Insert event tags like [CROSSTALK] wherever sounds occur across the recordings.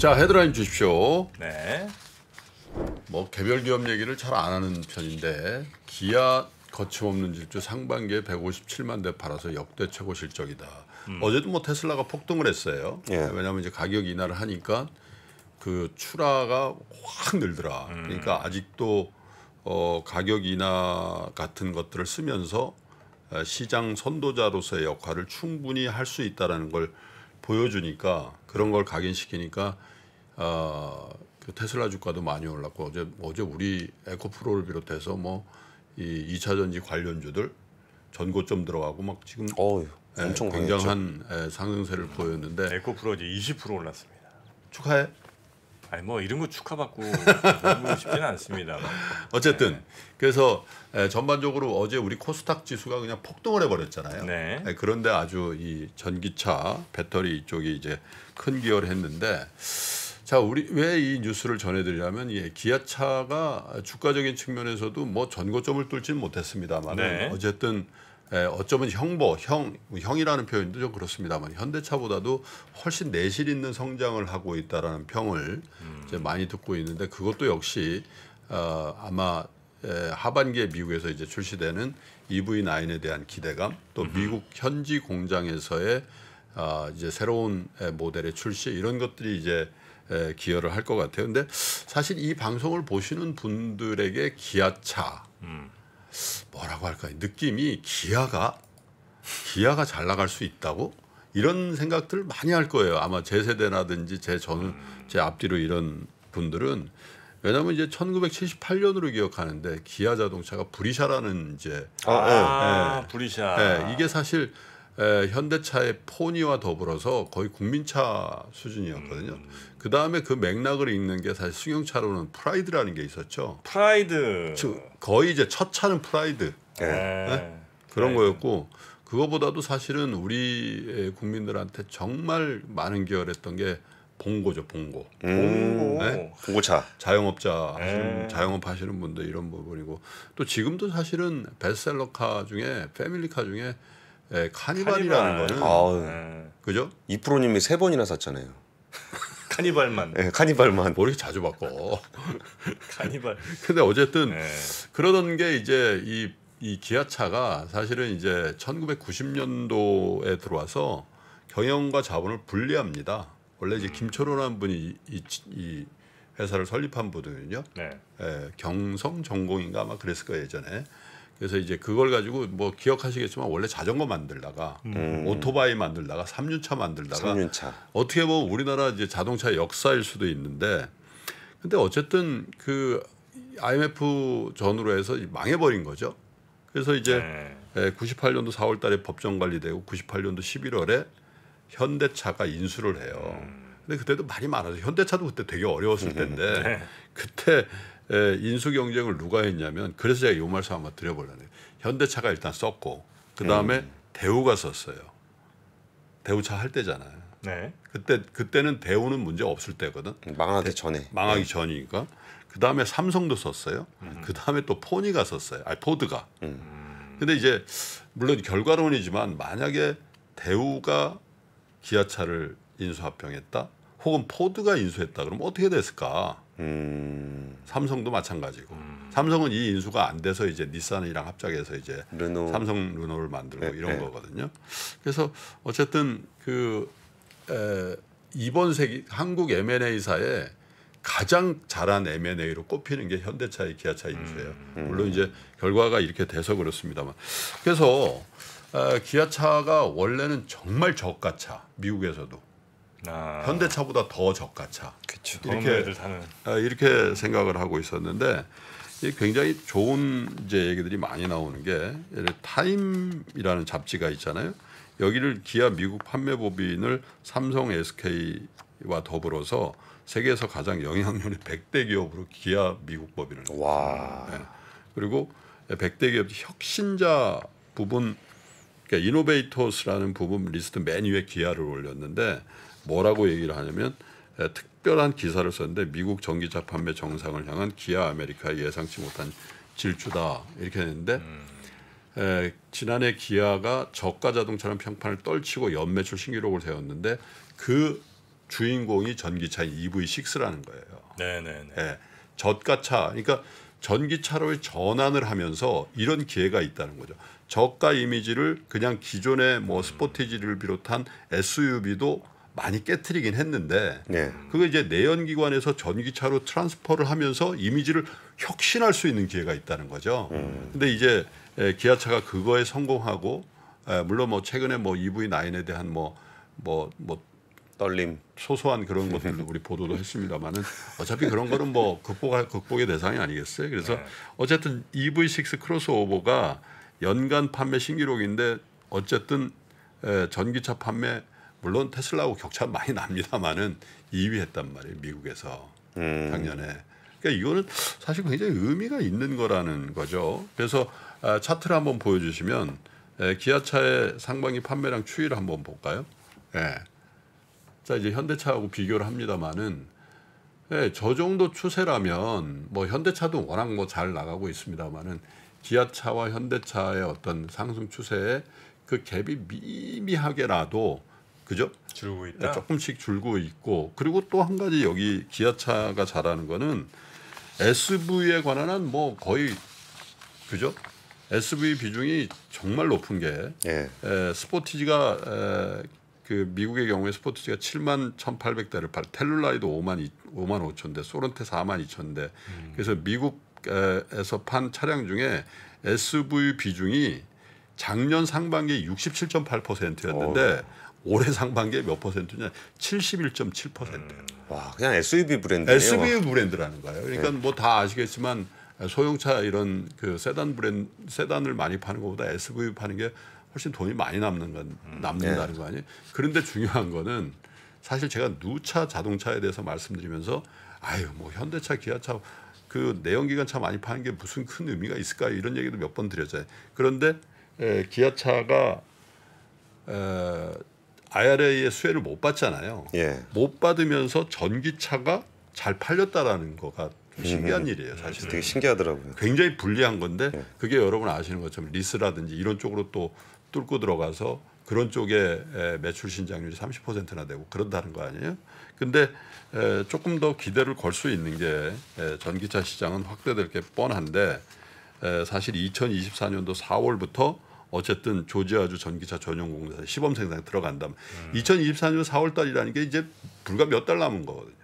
자 헤드라인 주십시오. 네. 뭐 개별 기업 얘기를 잘 안 하는 편인데 기아 거침없는 질주 상반기에 157만 대 팔아서 역대 최고 실적이다. 음. 어제도 뭐 테슬라가 폭등을 했어요. 예. 왜냐하면 이제 가격 인하를 하니까 그 출하가 확 늘더라. 음. 그러니까 아직도 어, 가격 인하 같은 것들을 쓰면서 어, 시장 선도자로서의 역할을 충분히 할 수 있다라는 걸 보여주니까 그런 걸 각인시키니까 어, 그 테슬라 주가도 많이 올랐고 어제 어제 우리 에코프로를 비롯해서 뭐이 2차 전지 관련주들 전고점 들어가고 막 지금 어휴, 예, 엄청 굉장한 예, 상승세를 보였는데 에코프로 이제 20% 올랐습니다. 축하해. 아니 뭐 이런 거 축하받고 싶지는 않습니다. [LAUGHS] 어쨌든 네. 그래서 에, 예, 전반적으로 어제 우리 코스닥 지수가 그냥 폭등을 해버렸잖아요. 네. 예, 그런데 아주 이 전기차 배터리 이쪽이 이제 큰 기여를 했는데 자, 우리 왜 이 뉴스를 전해드리냐면 예, 기아차가 주가적인 측면에서도 뭐 전고점을 뚫지는 못했습니다만 네. 어쨌든 예, 어쩌면 형보, 형, 형이라는 표현도 좀 그렇습니다만 현대차보다도 훨씬 내실 있는 성장을 하고 있다라는 평을 음. 이제 많이 듣고 있는데 그것도 역시 어, 아마 예, 하반기에 미국에서 이제 출시되는 EV9에 대한 기대감 또 음. 미국 현지 공장에서의 아, 어, 이제 새로운 예, 모델의 출시 이런 것들이 이제 기여를 할 것 같아요. 근데 사실 이 방송을 보시는 분들에게 기아차 음. 뭐라고 할까요? 느낌이 기아가 기아가 잘 나갈 수 있다고 이런 생각들 많이 할 거예요. 아마 제 세대라든지 제 전, 음. 제 앞뒤로 이런 분들은 왜냐하면 이제 1978년으로 기억하는데 기아 자동차가 브리샤라는 이제 아, 예, 아 예, 브리샤 예, 이게 사실 에, 현대차의 포니와 더불어서 거의 국민차 수준이었거든요. 음. 그 다음에 그 맥락을 읽는 게 사실 승용차로는 프라이드라는 게 있었죠. 프라이드. 즉 거의 이제 첫 차는 프라이드. 네. 네? 그런 프 거였고 그거보다도 사실은 우리 국민들한테 정말 많은 기여했던 를게 봉고죠 봉고 음. 네? 봉고차 자영업자 네. 하시는, 자영업 하시는 분들 이런 부분이고 또 지금도 사실은 베스트셀러카 중에 패밀리카 중에 네, 카니발이라는 카니발. 거는 아 네. 그죠? 이프로님이 세 번이나 샀잖아요. [LAUGHS] 카니발만. 네, 카니발만. 머리 자주 바꿔. [LAUGHS] 카니발. 근데 어쨌든 네. 그러던 게 이제 이, 이 기아차가 사실은 이제 1990년도에 들어와서 경영과 자본을 분리합니다. 원래 이제 음. 김철호라는 분이 이, 이이 회사를 설립한 분은요. 네. 예, 경성 전공인가 아마 그랬을 거예요 예전에. 그래서 이제 그걸 가지고 뭐 기억하시겠지만 원래 자전거 만들다가 음. 오토바이 만들다가 삼륜차 만들다가 3륜차. 어떻게 보면 우리나라 이제 자동차 역사일 수도 있는데 근데 어쨌든 그 IMF 전후로 해서 망해버린 거죠. 그래서 이제 네. 98년도 예, 4월달에 법정 관리되고 98년도 11월에 현대차가 인수를 해요. 음. 근데 그때도 많이 많아서 현대차도 그때 되게 어려웠을 음. 텐데 [LAUGHS] 네. 그때 예, 인수 경쟁을 누가 했냐면 그래서 제가 요 말씀 한번 드려보려네요. 현대차가 일단 썼고 그 다음에 음. 네. 대우가 썼어요. 대우차 할 때잖아요. 네. 그때 그때는 대우는 문제 없을 때거든. 망하기 대, 전에. 망하기 네. 전이니까. 그 다음에 삼성도 썼어요. 음. 그 다음에 또 포니가 썼어요. 아니 포드가. 음. 근데 이제 물론 결과론이지만 만약에 대우가 기아차를 인수합병했다, 혹은 포드가 인수했다, 그러면 어떻게 됐을까? 음. 삼성도 마찬가지고 음. 삼성은 이 인수가 안 돼서 이제 닛산이랑 합작해서 이제 르노. 삼성 르노를 만들고 네, 이런 네. 거거든요. 그래서 어쨌든 그 에, 이번 세기 한국 M&A사에 가장 잘한 M&A로 꼽히는 게 현대차의 기아차 인수예요. 음. 물론 이제 결과가 이렇게 돼서 그렇습니다만. 그래서 에, 기아차가 원래는 정말 저가차 미국에서도 아. 현대차보다 더 저가차. 그쵸. 이렇게 아, 이렇게 생각을 하고 있었는데 이 굉장히 좋은 이제 얘기들이 많이 나오는 게 타임이라는 잡지가 있잖아요. 여기를 기아 미국 판매 법인을 삼성 SK와 더불어서 세계에서 가장 영향력이 100대 기업으로 기아 미국 법인을 와. 네. 그리고 100대 기업 혁신자 부분 그러니까 이노베이터스라는 부분 리스트 맨 위에 기아를 올렸는데 뭐라고 얘기를 하냐면 특별한 기사를 썼는데 미국 전기차 판매 정상을 향한 기아 아메리카의 예상치 못한 질주다 이렇게 했는데 에, 지난해 기아가 저가 자동차는 평판을 떨치고 연매출 신기록을 세웠는데 그 주인공이 전기차 EV6라는 거예요. 네네네. 예, 저가차 그러니까 전기차로의 전환을 하면서 이런 기회가 있다는 거죠. 저가 이미지를 그냥 기존의 뭐 음. 스포티지를 비롯한 SUV도 많이 깨뜨리긴 했는데 네. 그게 이제 내연기관에서 전기차로 트랜스퍼를 하면서 이미지를 혁신할 수 있는 기회가 있다는 거죠. 음. 근데 이제 기아차가 그거에 성공하고 물론 뭐 최근에 뭐 EV9에 대한 뭐 뭐뭐 뭐, 뭐 떨림 소소한 그런 것들도 우리 보도도 했습니다만은 어차피 그런 거는 뭐 극복할 극복의 대상이 아니겠어요. 그래서 네. 어쨌든 EV6 크로스오버가 연간 판매 신기록인데 어쨌든 전기차 판매 물론 테슬라하고 격차 많이 납니다만은 2위 했단 말이에요 미국에서 음. 작년에. 그러니까 이거는 사실 굉장히 의미가 있는 거라는 거죠. 그래서 아, 차트를 한번 보여주시면 예, 기아차의 상반기 판매량 추이를 한번 볼까요? 예. 자 이제 현대차하고 비교를 합니다만은 예, 저 정도 추세라면 뭐 현대차도 워낙 뭐 잘 나가고 있습니다만은 기아차와 현대차의 어떤 상승 추세에 그 갭이 미미하게라도 그죠? 줄고 있다. 네, 조금씩 줄고 있고 그리고 또 한 가지 여기 기아차가 잘하는 거는 SUV에 관한 한 뭐 거의 그죠? SUV 비중이 정말 높은 게 예. 에, 스포티지가 에, 그 미국의 경우에 스포티지가 7만 1,800대를 팔, 텔룰라이도 5만 2, 5만 5천대, 소렌테 4만 2천대. 음. 그래서 미국에서 판 차량 중에 SUV 비중이 작년 상반기 67.8%였는데 올해 상반기에 몇 퍼센트냐? 71.7%예요. 음. 와, 그냥 SUV 브랜드예요. SUV 뭐. 브랜드라는 거예요. 그러니까 네. 뭐다 아시겠지만 소형차 이런 그 세단 브랜 세단을 많이 파는 것보다 SUV 파는 게 훨씬 돈이 많이 남는 건 음. 남는다는 네. 거 아니에요. 그런데 중요한 거는 사실 제가 누차 자동차에 대해서 말씀드리면서 아유 뭐 현대차 기아차 그 내연기관차 많이 파는 게 무슨 큰 의미가 있을까요 이런 얘기도 몇 번 드렸잖아요 그런데 에, 기아차가 에, IRA의 수혜를 못 받잖아요. 예. 못 받으면서 전기차가 잘 팔렸다라는 거가 신기한 음, 음. 일이에요, 사실. 되게 신기하더라고요. 굉장히 불리한 건데 예. 그게 여러분 아시는 것처럼 리스라든지 이런 쪽으로 또 뚫고 들어가서 그런 쪽에 매출 신장률이 30%나 되고 그런다는 거 아니에요? 근데 조금 더 기대를 걸 수 있는 게 전기차 시장은 확대될 게 뻔한데 사실 2024년도 4월부터 어쨌든 조지아주 전기차 전용 공사 시범 생산에 들어간다면 음. 2024년 4월 달이라는 게 이제 불과 몇 달 남은 거거든요.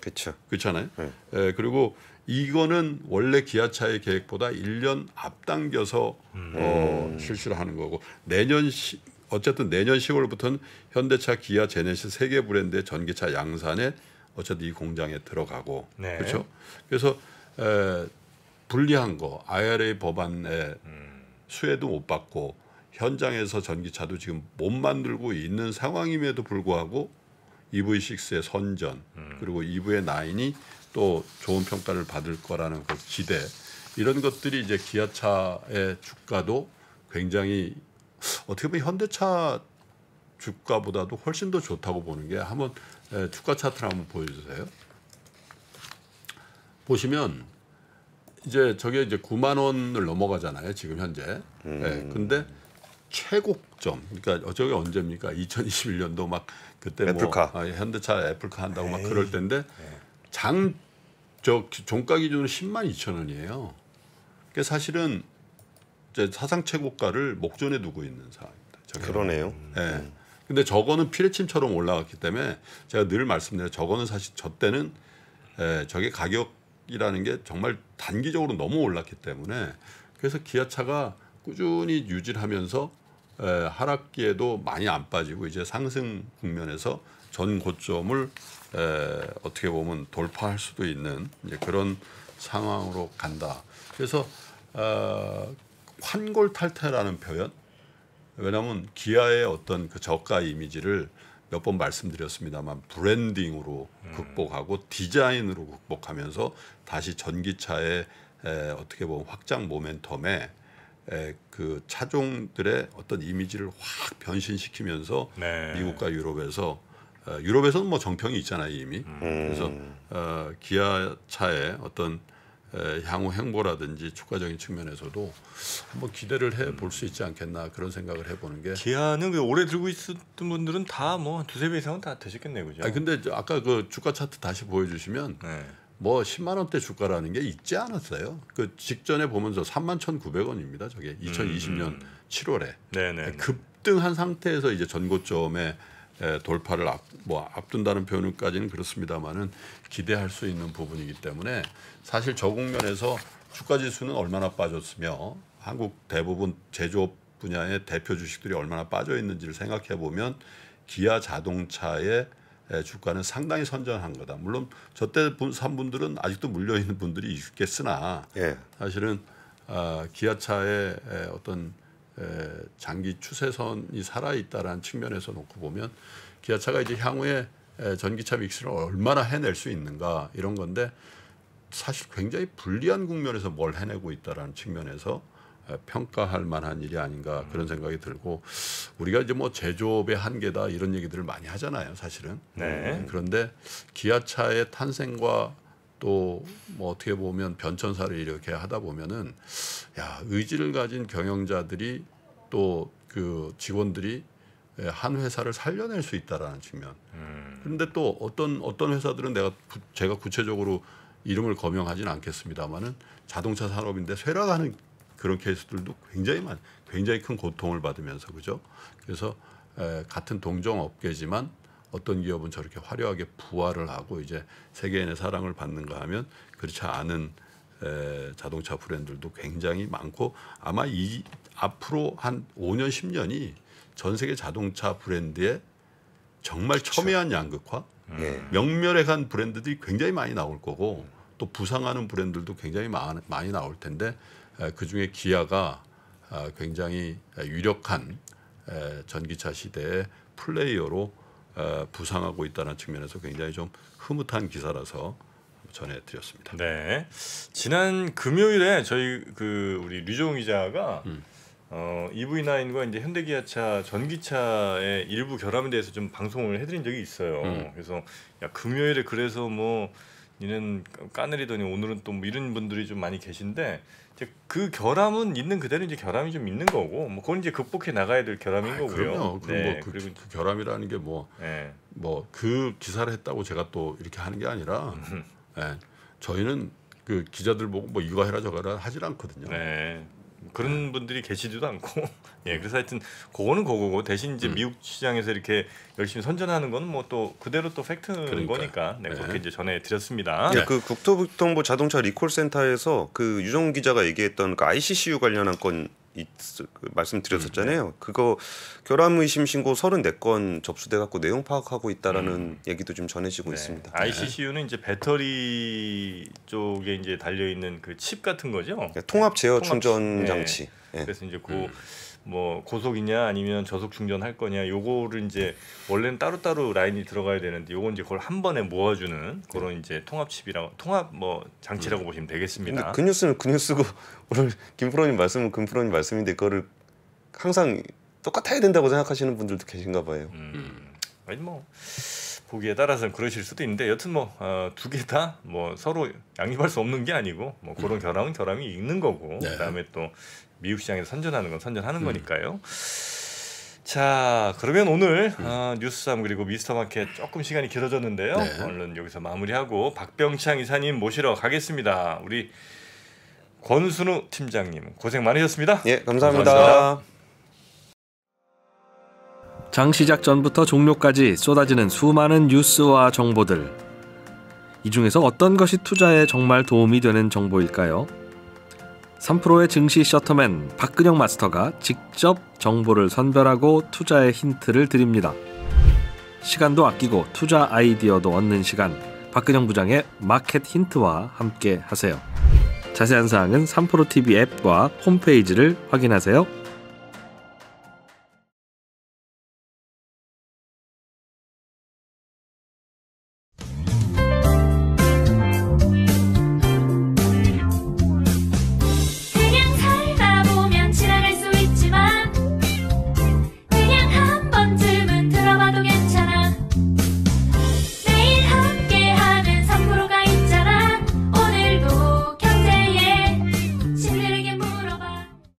그렇죠. 그렇잖아요. 네. 예, 그리고 이거는 원래 기아차의 계획보다 1년 앞당겨서 음. 어, 실시를 하는 거고 내년 시, 어쨌든 내년 10월부터는 현대차, 기아, 제네시스 세 개 브랜드의 전기차 양산에 어쨌든 이 공장에 들어가고 네. 그렇죠. 그래서 에, 불리한 거 IRA 법안에 음. 수혜도 못 받고 현장에서 전기차도 지금 못 만들고 있는 상황임에도 불구하고 EV6의 선전 음. 그리고 EV의 9이 또 좋은 평가를 받을 거라는 그 기대 이런 것들이 이제 기아차의 주가도 굉장히 어떻게 보면 현대차 주가보다도 훨씬 더 좋다고 보는 게 한번 주가 차트를 한번 보여주세요. 보시면 이제 저게 이제 9만 원을 넘어가잖아요. 지금 현재. 예, 음. 네, 근데 최고점 그러니까 어, 저게 언제입니까? 2021년도 막 그때 뭐 애플카. 뭐 아, 현대차 애플카 한다고 에이. 막 그럴 때인데 예. 장저 종가 기준으로 10만 2천 원이에요. 그게 그러니까 사실은 이제 사상 최고가를 목전에 두고 있는 상황입니다. 저게. 그러네요. 예. 네. 음. 근데 저거는 피레침처럼 올라갔기 때문에 제가 늘 말씀드려요. 저거는 사실 저 때는 에, 예, 저게 가격 가격이라는 게 정말 단기적으로 너무 올랐기 때문에 그래서 기아차가 꾸준히 유지하면서 하락기에도 많이 안 빠지고 이제 상승 국면에서 전 고점을 에, 어떻게 보면 돌파할 수도 있는 이제 그런 상황으로 간다. 그래서 어, 환골탈태라는 표현 왜냐하면 기아의 어떤 그 저가 이미지를 몇번 말씀드렸습니다만 브랜딩으로 음. 극복하고 디자인으로 극복하면서 다시 전기차의 에, 어떻게 보면 확장 모멘텀에 에, 그 차종들의 어떤 이미지를 확 변신시키면서 네. 미국과 유럽에서 어, 유럽에서는 뭐 정평이 있잖아요 이미 음. 그래서 음. 어, 기아 차의 어떤 향후 행보라든지 주가적인 측면에서도 한번 기대를 해 볼 수 있지 않겠나 그런 생각을 해보는 게 기아는 그 오래 들고 있었던 분들은 다 뭐 두세 배 이상은 다 되셨겠네요, 그죠? 아 근데 아까 그 주가 차트 다시 보여주시면 네. 뭐 10만 원대 주가라는 게 있지 않았어요. 그 직전에 보면서 3만 1,900원입니다. 저게 2020년 음, 음. 7월에 네네. 급등한 상태에서 이제 전고점에 예, 돌파를 앞, 뭐 앞둔다는 표현까지는 그렇습니다만은 기대할 수 있는 부분이기 때문에 사실 저 국면에서 주가 지수는 얼마나 빠졌으며 한국 대부분 제조업 분야의 대표 주식들이 얼마나 빠져 있는지를 생각해 보면 기아 자동차의 예, 주가는 상당히 선전한 거다. 물론 저때 산 분들은 아직도 물려 있는 분들이 있겠으나 예. 사실은 아, 기아차의 예, 어떤 장기 추세선이 살아있다라는 측면에서 놓고 보면 기아차가 이제 향후에 전기차 믹스를 얼마나 해낼 수 있는가 이런 건데 사실 굉장히 불리한 국면에서 뭘 해내고 있다라는 측면에서 평가할 만한 일이 아닌가 그런 생각이 들고 우리가 이제 뭐 제조업의 한계다 이런 얘기들을 많이 하잖아요 사실은 네. 그런데 기아차의 탄생과 또뭐 어떻게 보면 변천사를 이렇게 하다 보면은 야 의지를 가진 경영자들이 또 그 직원들이 한 회사를 살려낼 수 있다라는 측면. 음. 그런데 또 어떤 어떤 회사들은 내가 구, 제가 구체적으로 이름을 거명하진 않겠습니다만은 자동차 산업인데 쇠락하는 그런 케이스들도 굉장히 많, 굉장히 큰 고통을 받으면서 그죠. 그래서 에, 같은 동종 업계지만 어떤 기업은 저렇게 화려하게 부활을 하고 이제 세계인의 사랑을 받는가 하면 그렇지 않은 에, 자동차 브랜드들도 굉장히 많고 아마 이 앞으로 한 5년 10년이 전 세계 자동차 브랜드의 정말 그쵸. 그렇죠. 첨예한 양극화, 음. 예. 명멸에 간 브랜드들이 굉장히 많이 나올 거고 또 부상하는 브랜드들도 굉장히 많이 나올 텐데 그 중에 기아가 아, 굉장히 유력한 전기차 시대의 플레이어로 어, 부상하고 있다는 측면에서 굉장히 좀 흐뭇한 기사라서 전해드렸습니다. 네, 지난 금요일에 저희 그 우리 류종 기자가 음. 어, EV9과 이제 현대기아차 전기차의 일부 결함에 대해서 좀 방송을 해드린 적이 있어요. 음. 그래서 야 금요일에 그래서 뭐 니는까느리더니 오늘은 또뭐 이런 분들이 좀 많이 계신데 이제 그 결함은 있는 그대로 이제 결함이 좀 있는 거고 뭐 그건 이제 극복해 나가야 될 결함인 아, 거고요. 그럼요. 그럼 뭐 네, 뭐그 그 결함이라는 게뭐뭐그 네. 기사를 했다고 제가 또 이렇게 하는 게 아니라 예, 저희는 그 기자들 보고 뭐 이거 해라 저거 해라 하질 않거든요. 네. 그런 네. 분들이 계시지도 않고 [LAUGHS] 예 그래서 하여튼 그거는 그거고 대신 이제 음. 미국 시장에서 이렇게 열심히 선전하는 건 뭐 또 그대로 또 팩트인 그러니까. 거니까 네, 네, 그렇게 이제 전해 드렸습니다. 네. 네. 그 국토교통부 자동차 리콜 센터에서 그 유정 기자가 얘기했던 그 ICCU 관련한 건 있, 그 말씀드렸었잖아요. 음, 네. 그거 결함 의심 신고 34건 접수돼 갖고 내용 파악하고 있다라는 음. 얘기도 좀 전해지고 네. 있습니다. ICCU는 이제 배터리 쪽에 이제 달려 있는 그 칩 같은 거죠. 그러니까 통합 제어 통합, 충전 네. 장치. 예. 그래서 이제 그 음. 뭐 고속이냐 아니면 저속 충전할 거냐 요거를 이제 원래는 따로따로 라인이 들어가야 되는데 요건 이제 그걸 한 번에 모아주는 그런 이제 통합칩이라고 통합 뭐 장치라고 음. 보시면 되겠습니다. 그 뉴스는 그 뉴스고 [LAUGHS] 오늘 김프로님 말씀은 김프로님 그 말씀인데 그거를 항상 똑같아야 된다고 생각하시는 분들도 계신가 봐요. 음. 음. 아니 뭐 보기에 따라서는 그러실 수도 있는데 여튼 뭐두 어, 개 다뭐 어, 서로 양립할 수 없는 게 아니고 뭐 그런 음. 결함은 결함이 있는 거고 네. 그다음에 또 미국 시장에서 선전하는 건 선전하는 음. 거니까요. 자 그러면 오늘 음. 어, 뉴스삼 그리고 미스터마켓 조금 시간이 길어졌는데요. 네. 얼른 여기서 마무리하고 박병창 이사님 모시러 가겠습니다. 우리 권순우 팀장님 고생 많으셨습니다. 예 감사합니다. 감사합니다. 장 시작 전부터 종료까지 쏟아지는 수많은 뉴스와 정보들. 이 중에서 어떤 것이 투자에 정말 도움이 되는 정보일까요? 3프로의 증시 셔터맨 박근영 마스터가 직접 정보를 선별하고 투자의 힌트를 드립니다. 시간도 아끼고 투자 아이디어도 얻는 시간 박근영 부장의 마켓 힌트와 함께 하세요. 자세한 사항은 3프로TV 앱과 홈페이지를 확인하세요.